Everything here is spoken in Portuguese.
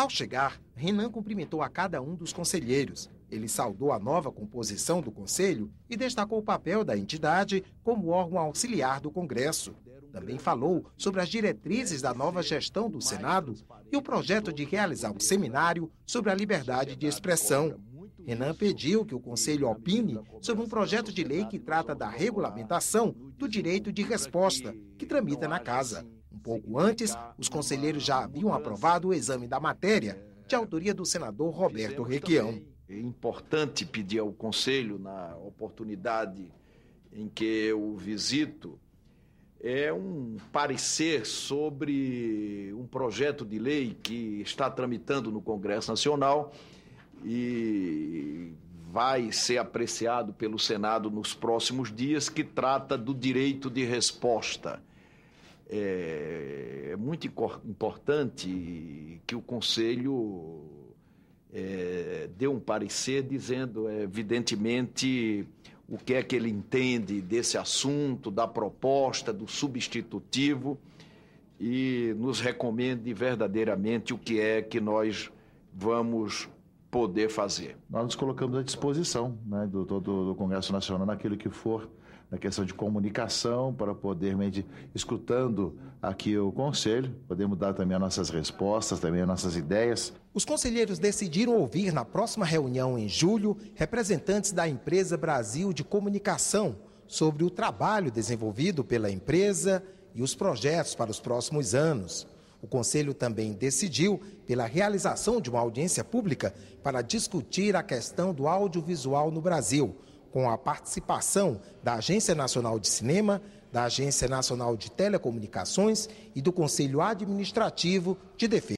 Ao chegar, Renan cumprimentou a cada um dos conselheiros. Ele saudou a nova composição do Conselho e destacou o papel da entidade como órgão auxiliar do Congresso. Também falou sobre as diretrizes da nova gestão do Senado e o projeto de realizar um seminário sobre a liberdade de expressão. Renan pediu que o Conselho opine sobre um projeto de lei que trata da regulamentação do direito de resposta, que tramita na Casa. Um pouco antes, os conselheiros já haviam aprovado o exame da matéria, de é. autoria do senador Roberto Requião. É importante pedir ao Conselho, na oportunidade em que eu visito, é um parecer sobre um projeto de lei que está tramitando no Congresso Nacional e vai ser apreciado pelo Senado nos próximos dias, que trata do direito de resposta é, é muito importante que o Conselho é, dê um parecer dizendo, é, evidentemente, o que é que ele entende desse assunto, da proposta, do substitutivo e nos recomende verdadeiramente o que é que nós vamos poder fazer. Nós nos colocamos à disposição né, do, do, do Congresso Nacional naquilo que for na questão de comunicação, para podermos, escutando aqui o Conselho, podemos dar também as nossas respostas, também as nossas ideias. Os conselheiros decidiram ouvir na próxima reunião em julho representantes da empresa Brasil de Comunicação sobre o trabalho desenvolvido pela empresa e os projetos para os próximos anos. O Conselho também decidiu pela realização de uma audiência pública para discutir a questão do audiovisual no Brasil com a participação da Agência Nacional de Cinema, da Agência Nacional de Telecomunicações e do Conselho Administrativo de Defesa.